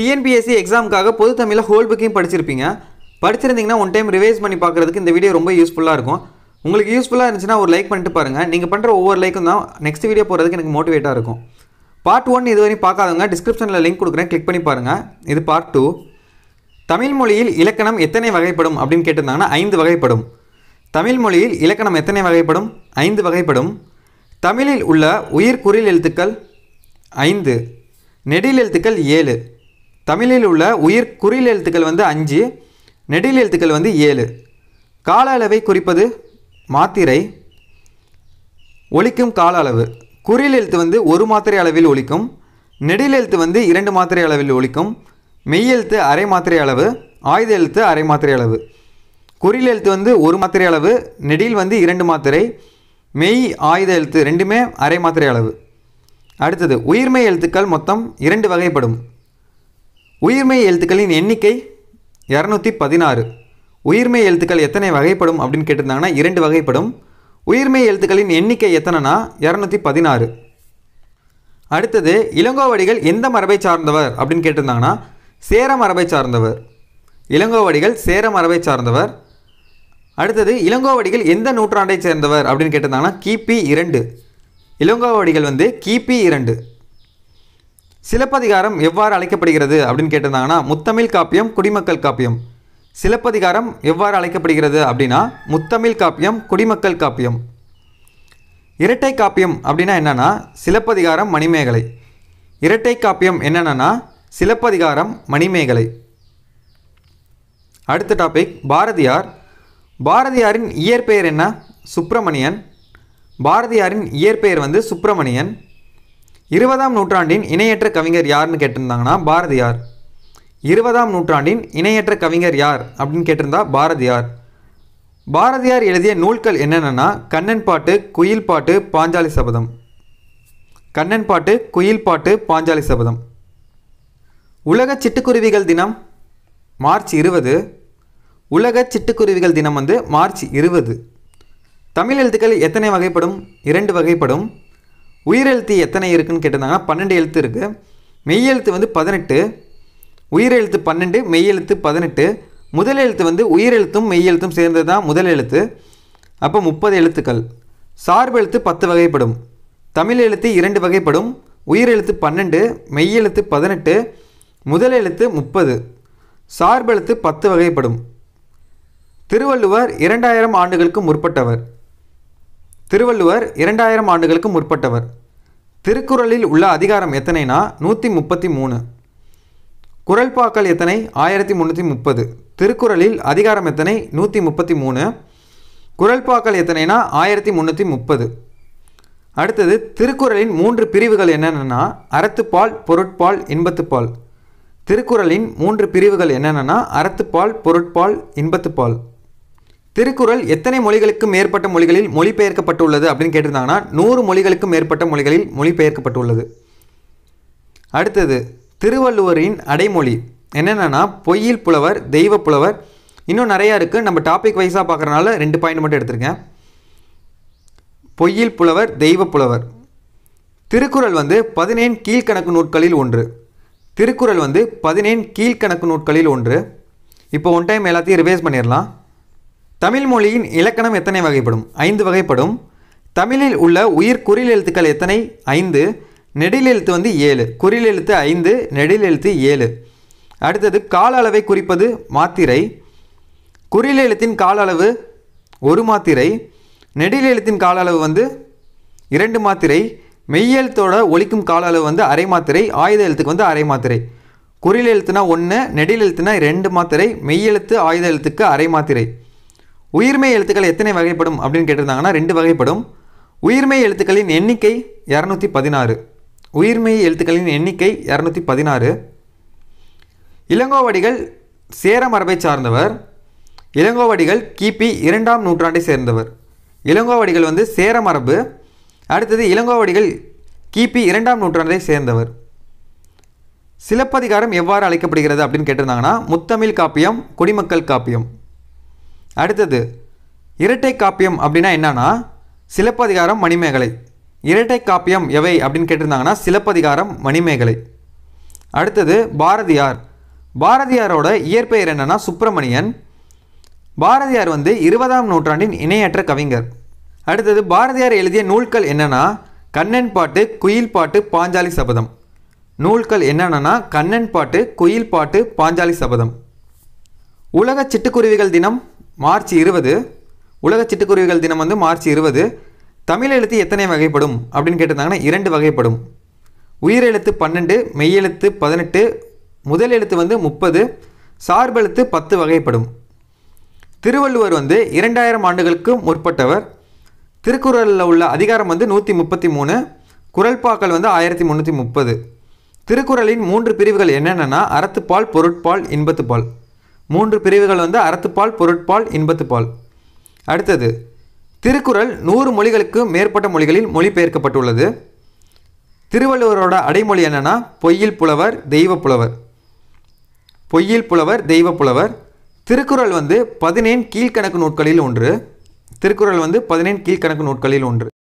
TNPSC எக்ஸாமுக்காக பொது தமிழில் whole புக்கையும் படிச்சிருப்பீங்க படிச்சிருந்தீங்கன்னா ஒன் டைம் ரிவைஸ் பண்ணி பார்க்குறதுக்கு இந்த வீடியோ ரொம்ப யூஸ்ஃபுல்லாக இருக்கும் உங்களுக்கு யூஸ்ஃபுல்லாக இருந்துச்சுன்னா ஒரு லைக் பண்ணிட்டு பாருங்கள் நீங்கள் பண்ணுற ஒவ்வொரு லைக்கும் தான் நெக்ஸ்ட் வீடியோ போகிறதுக்கு எனக்கு மோட்டிவேட்டாக இருக்கும் பார்ட் ஒன் இதுவரையும் பார்க்காதவங்க டிஸ்கிரிப்ஷனில் லிங்க் கொடுக்குறேன் கிளிக் பண்ணி பாருங்கள் இது பார்ட் டூ தமிழ் மொழியில் இலக்கணம் எத்தனை வகைப்படும் அப்படின்னு கேட்டிருந்தாங்கன்னா ஐந்து வகைப்படும் தமிழ் மொழியில் இலக்கணம் எத்தனை வகைப்படும் ஐந்து வகைப்படும் தமிழில் உள்ள உயிர் குறில் எழுத்துக்கள் ஐந்து நெடில் எழுத்துக்கள் ஏழு தமிழில் உள்ள உயிர் குறில் எழுத்துக்கள் வந்து அஞ்சு நெடில் எழுத்துக்கள் வந்து ஏழு கால அளவை குறிப்பது மாத்திரை ஒழிக்கும் கால அளவு குறில் எழுத்து வந்து ஒரு மாத்திரை அளவில் ஒழிக்கும் நெடில் எழுத்து வந்து இரண்டு மாத்திரை அளவில் ஒழிக்கும் மெய் எழுத்து அரை மாத்திரை அளவு ஆயுத எழுத்து அரை மாத்திரை அளவு குறில் எழுத்து வந்து ஒரு மாத்திரை அளவு நெடில் வந்து இரண்டு மாத்திரை மெய் ஆயுத எழுத்து ரெண்டுமே அரை மாத்திரை அளவு அடுத்தது உயிர்மை எழுத்துக்கள் மொத்தம் இரண்டு வகைப்படும் உயிர்மெய் எழுத்துக்களின் எண்ணிக்கை இரநூத்தி பதினாறு உயிர்மெய் எழுத்துக்கள் எத்தனை வகைப்படும் அப்படின்னு கேட்டிருந்தாங்கன்னா இரண்டு வகைப்படும் உயிர்மெய் எழுத்துக்களின் எண்ணிக்கை எத்தனைனா இரநூத்தி பதினாறு அடுத்தது இளங்கோவடிகள் எந்த மரபை சார்ந்தவர் அப்படின்னு கேட்டிருந்தாங்கன்னா சேர மரபை சார்ந்தவர் இளங்கோவடிகள் சேர மரபை சார்ந்தவர் அடுத்தது இளங்கோவடிகள் எந்த நூற்றாண்டை சேர்ந்தவர் அப்படின்னு கேட்டிருந்தாங்கன்னா கிபி இரண்டு இளங்கோவடிகள் வந்து கிபி இரண்டு சிலப்பதிகாரம் எவ்வாறு அழைக்கப்படுகிறது அப்படின்னு கேட்டிருந்தாங்கன்னா முத்தமிழ் காப்பியம் குடிமக்கள் காப்பியம் சிலப்பதிகாரம் எவ்வாறு அழைக்கப்படுகிறது அப்படின்னா முத்தமிழ் காப்பியம் குடிமக்கள் காப்பியம் இரட்டை காப்பியம் அப்படின்னா என்னென்னா சிலப்பதிகாரம் மணிமேகலை இரட்டை காப்பியம் என்னென்னா சிலப்பதிகாரம் மணிமேகலை அடுத்த டாபிக் பாரதியார் பாரதியாரின் இயற்பெயர் என்ன சுப்பிரமணியன் பாரதியாரின் இயற்பெயர் வந்து சுப்பிரமணியன் இருபதாம் நூற்றாண்டின் இணையற்ற கவிஞர் யாருன்னு கேட்டிருந்தாங்கன்னா பாரதியார் இருபதாம் நூற்றாண்டின் இணையற்ற கவிஞர் யார் அப்படின்னு கேட்டிருந்தா பாரதியார் பாரதியார் எழுதிய நூல்கள் என்னென்னா கண்ணன் பாட்டு குயில் பாட்டு பாஞ்சாலி சபதம் கண்ணன் பாட்டு குயில் பாட்டு பாஞ்சாலி சபதம் உலக சிட்டுக்குருவிகள் தினம் மார்ச் இருபது உலக சிட்டுக்குருவிகள் தினம் வந்து மார்ச் இருபது தமிழ் எழுத்துக்கள் எத்தனை வகைப்படும் இரண்டு வகைப்படும் உயிரெழுத்து எத்தனை இருக்குதுன்னு கேட்டிருந்தாங்கன்னா பன்னெண்டு எழுத்து இருக்குது மெய்யெழுத்து வந்து பதினெட்டு உயிரெழுத்து பன்னெண்டு மெய்யெழுத்து பதினெட்டு முதல் எழுத்து வந்து உயிரெழுத்தும் மெய்யெழுத்தும் சேர்ந்தது தான் முதல் எழுத்து அப்போ முப்பது எழுத்துக்கள் சார்பு எழுத்து பத்து வகைப்படும் தமிழ் எழுத்து இரண்டு வகைப்படும் உயிரெழுத்து பன்னெண்டு மெய்யெழுத்து பதினெட்டு முதல் எழுத்து முப்பது சார்பெழுத்து பத்து வகைப்படும் திருவள்ளுவர் இரண்டாயிரம் ஆண்டுகளுக்கு முற்பட்டவர் திருவள்ளுவர் இரண்டாயிரம் ஆண்டுகளுக்கு முற்பட்டவர் திருக்குறளில் உள்ள அதிகாரம் எத்தனைனா நூற்றி முப்பத்தி மூணு குரல்பாக்கள் எத்தனை ஆயிரத்தி முந்நூற்றி முப்பது திருக்குறளில் அதிகாரம் எத்தனை நூற்றி முப்பத்தி மூணு குரல்பாக்கள் எத்தனைனா ஆயிரத்தி முந்நூற்றி முப்பது அடுத்தது திருக்குறளின் மூன்று பிரிவுகள் என்னென்னா அறத்துப்பால் பொருட்பால் இன்பத்துப்பால் திருக்குறளின் மூன்று பிரிவுகள் என்னென்னா அறத்துப்பால் பொருட்பால் இன்பத்துப்பால் திருக்குறள் எத்தனை மொழிகளுக்கு மேற்பட்ட மொழிகளில் மொழிபெயர்க்கப்பட்டுள்ளது அப்படின்னு கேட்டிருந்தாங்கன்னா நூறு மொழிகளுக்கும் மேற்பட்ட மொழிகளில் மொழிபெயர்க்கப்பட்டுள்ளது அடுத்தது திருவள்ளுவரின் அடைமொழி என்னென்னா பொய்யில் புலவர் தெய்வ புலவர் இன்னும் நிறையா இருக்குது நம்ம டாபிக் வைஸாக பார்க்குறனால ரெண்டு பாயிண்ட் மட்டும் எடுத்திருக்கேன் பொய்யில் புலவர் தெய்வ புலவர் திருக்குறள் வந்து பதினேழு கீழ்கணக்கு நூற்களில் ஒன்று திருக்குறள் வந்து பதினேழு கீழ்கணக்கு நூற்களில் ஒன்று இப்போ ஒன் டைம் எல்லாத்தையும் ரிவைஸ் பண்ணிடலாம் தமிழ் மொழியின் இலக்கணம் எத்தனை வகைப்படும் ஐந்து வகைப்படும் தமிழில் உள்ள உயிர் குறில் எழுத்துக்கள் எத்தனை ஐந்து நெடில் எழுத்து வந்து ஏழு குறில் எழுத்து ஐந்து நெடில் எழுத்து ஏழு அடுத்தது கால அளவை குறிப்பது மாத்திரை குறில் எழுத்தின் கால அளவு ஒரு மாத்திரை நெடில் எழுத்தின் கால அளவு வந்து இரண்டு மாத்திரை மெய்யெழுத்தோட ஒழிக்கும் கால அளவு வந்து அரை மாத்திரை ஆயுத எழுத்துக்கு வந்து அரை மாத்திரை குறில் எழுத்துனா ஒன்று நெடில் எழுத்துனா ரெண்டு மாத்திரை மெய்யெழுத்து ஆயுத எழுத்துக்கு அரை மாத்திரை உயிர்மை எழுத்துக்கள் எத்தனை வகைப்படும் அப்படின்னு கேட்டிருந்தாங்கன்னா ரெண்டு வகைப்படும் உயிர்மை எழுத்துக்களின் எண்ணிக்கை இரநூத்தி பதினாறு உயிர்மை எழுத்துக்களின் எண்ணிக்கை இரநூத்தி பதினாறு இளங்கோவடிகள் சேர மரபை சார்ந்தவர் இளங்கோவடிகள் கிபி இரண்டாம் நூற்றாண்டை சேர்ந்தவர் இளங்கோவடிகள் வந்து சேர மரபு அடுத்தது இளங்கோவடிகள் கிபி இரண்டாம் நூற்றாண்டை சேர்ந்தவர் சிலப்பதிகாரம் எவ்வாறு அழைக்கப்படுகிறது அப்படின்னு கேட்டிருந்தாங்கன்னா முத்தமிழ் காப்பியம் குடிமக்கள் காப்பியம் அடுத்தது இரட்டை காப்பியம் அப்படின்னா என்னன்னா சிலப்பதிகாரம் மணிமேகலை இரட்டை காப்பியம் எவை அப்படின்னு கேட்டிருந்தாங்கன்னா சிலப்பதிகாரம் மணிமேகலை அடுத்தது பாரதியார் பாரதியாரோட இயற்பெயர் என்னென்னா சுப்பிரமணியன் பாரதியார் வந்து இருபதாம் நூற்றாண்டின் இணையற்ற கவிஞர் அடுத்தது பாரதியார் எழுதிய நூல்கள் என்னென்னா கண்ணன் பாட்டு குயில் பாட்டு பாஞ்சாலி சபதம் நூல்கள் என்னென்னா கண்ணன் பாட்டு குயில் பாட்டு பாஞ்சாலி சபதம் உலக சிட்டுக்குருவிகள் தினம் மார்ச் இருபது உலக சிட்டுக்குருவிகள் தினம் வந்து மார்ச் இருபது தமிழ் எழுத்து எத்தனை வகைப்படும் அப்படின்னு கேட்டிருந்தாங்கன்னா இரண்டு வகைப்படும் உயிரெழுத்து பன்னெண்டு மெய்யெழுத்து பதினெட்டு முதல் எழுத்து வந்து முப்பது சார்பு எழுத்து பத்து வகைப்படும் திருவள்ளுவர் வந்து இரண்டாயிரம் ஆண்டுகளுக்கு முற்பட்டவர் திருக்குறளில் உள்ள அதிகாரம் வந்து நூற்றி முப்பத்தி மூணு பாக்கள் வந்து ஆயிரத்தி முந்நூற்றி முப்பது திருக்குறளின் மூன்று பிரிவுகள் என்னென்னா அறத்துப்பால் பொருட்பால் இன்பத்துப்பால் மூன்று பிரிவுகள் வந்து அறத்துப்பால் பொருட்பால் இன்பத்துப்பால் அடுத்தது திருக்குறள் நூறு மொழிகளுக்கு மேற்பட்ட மொழிகளில் மொழிபெயர்க்கப்பட்டுள்ளது திருவள்ளுவரோட அடைமொழி என்னென்னா பொய்யில் புலவர் தெய்வ புலவர் பொய்யில் புலவர் தெய்வ புலவர் திருக்குறள் வந்து பதினேன் கீழ்கணக்கு நூட்களில் ஒன்று திருக்குறள் வந்து பதினேன் கீழ்கணக்கு நூட்களில் ஒன்று